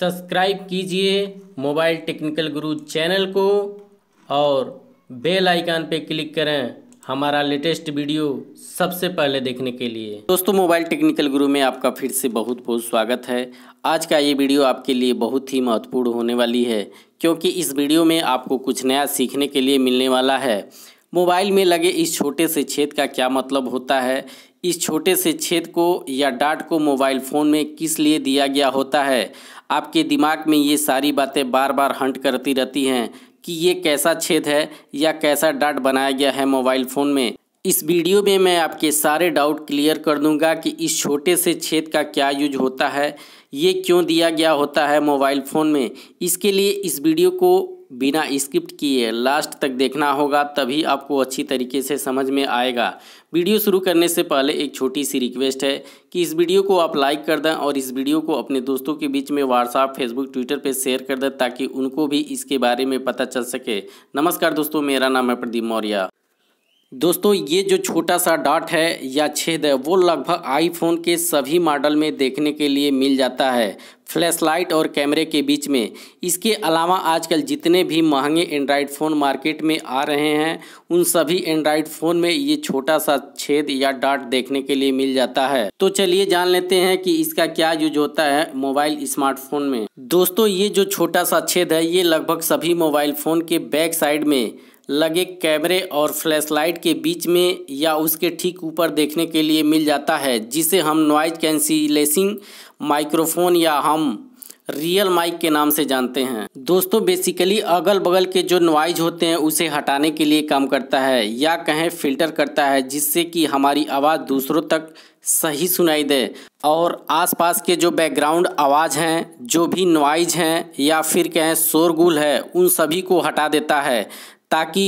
subscribe कीजिए mobile technical गुरु channel को और बेल आइकन पे क्लिक करें हमारा लेटेस्ट वीडियो सबसे पहले देखने के लिए दोस्तों मोबाइल टेक्निकल गुरु में आपका फिर से बहुत बहुत स्वागत है आज का ये वीडियो आपके लिए बहुत ही महत्वपूर्ण होने वाली है क्योंकि इस वीडियो में आपको कुछ नया सीखने के लिए मिलने वाला है मोबाइल में लगे इस छोटे से छेद का क्या मतलब होता है इस छोटे से छेद को या डाट को मोबाइल फ़ोन में किस लिए दिया गया होता है आपके दिमाग में ये सारी बातें बार बार हंट करती रहती हैं कि ये कैसा छेद है या कैसा डाट बनाया गया है मोबाइल फ़ोन में इस वीडियो में मैं आपके सारे डाउट क्लियर कर दूंगा कि इस छोटे से छेद का क्या यूज होता है ये क्यों दिया गया होता है मोबाइल फ़ोन में इसके लिए इस वीडियो को बिना स्क्रिप्ट किए लास्ट तक देखना होगा तभी आपको अच्छी तरीके से समझ में आएगा वीडियो शुरू करने से पहले एक छोटी सी रिक्वेस्ट है कि इस वीडियो को आप लाइक कर दें और इस वीडियो को अपने दोस्तों के बीच में व्हाट्सएप फेसबुक ट्विटर पर शेयर कर दें ताकि उनको भी इसके बारे में पता चल सके नमस्कार दोस्तों मेरा नाम है प्रदीप मौर्य दोस्तों ये जो छोटा सा डॉट है या छेद है वो लगभग आईफोन के सभी मॉडल में देखने के लिए मिल जाता है फ्लैशलाइट और कैमरे के बीच में इसके अलावा आजकल जितने भी महंगे एंड्रॉयड फ़ोन मार्केट में आ रहे हैं उन सभी एंड्रॉयड फ़ोन में ये छोटा सा छेद या डॉट देखने के लिए मिल जाता है तो चलिए जान लेते हैं कि इसका क्या यूज होता है मोबाइल स्मार्टफोन में दोस्तों ये जो छोटा सा छेद है ये लगभग सभी मोबाइल फ़ोन के बैक साइड में लगे कैमरे और फ्लैशलाइट के बीच में या उसके ठीक ऊपर देखने के लिए मिल जाता है जिसे हम नॉइज कैंसिलेसिंग माइक्रोफोन या हम रियल माइक के नाम से जानते हैं दोस्तों बेसिकली अगल बगल के जो नॉइज होते हैं उसे हटाने के लिए काम करता है या कहें फिल्टर करता है जिससे कि हमारी आवाज़ दूसरों तक सही सुनाई दे और आसपास के जो बैकग्राउंड आवाज़ हैं जो भी नॉइज हैं या फिर कहें शोरगुल है उन सभी को हटा देता है ताकि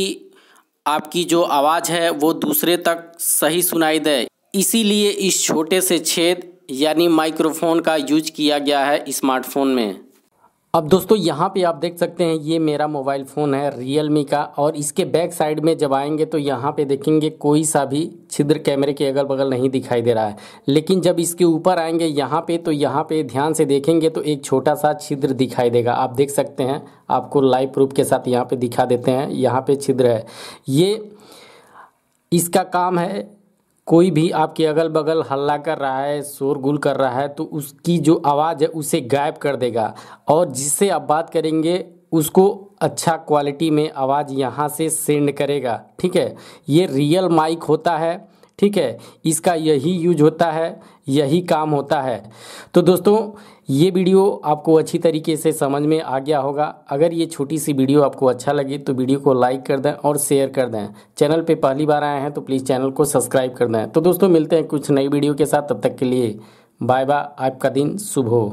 आपकी जो आवाज़ है वो दूसरे तक सही सुनाई दे इसीलिए इस छोटे से छेद यानी माइक्रोफोन का यूज किया गया है स्मार्टफोन में अब दोस्तों यहाँ पे आप देख सकते हैं ये मेरा मोबाइल फ़ोन है रियल का और इसके बैक साइड में जब आएंगे तो यहाँ पे देखेंगे कोई सा भी छिद्र कैमरे के अगल बगल नहीं दिखाई दे रहा है लेकिन जब इसके ऊपर आएंगे यहाँ पे तो यहाँ पे ध्यान से देखेंगे तो एक छोटा सा छिद्र दिखाई देगा आप देख सकते हैं आपको लाइव प्रूफ के साथ यहाँ पर दिखा देते हैं यहाँ पर छिद्र है ये इसका काम है कोई भी आपके अगल बगल हल्ला कर रहा है शोरगुल कर रहा है तो उसकी जो आवाज़ है उसे गायब कर देगा और जिससे आप बात करेंगे उसको अच्छा क्वालिटी में आवाज़ यहाँ से सेंड करेगा ठीक है ये रियल माइक होता है ठीक है इसका यही यूज होता है यही काम होता है तो दोस्तों ये वीडियो आपको अच्छी तरीके से समझ में आ गया होगा अगर ये छोटी सी वीडियो आपको अच्छा लगे तो वीडियो को लाइक कर दें और शेयर कर दें चैनल पे पहली बार आए हैं तो प्लीज़ चैनल को सब्सक्राइब कर दें तो दोस्तों मिलते हैं कुछ नई वीडियो के साथ तब तक के लिए बाय बाय आपका दिन शुभ हो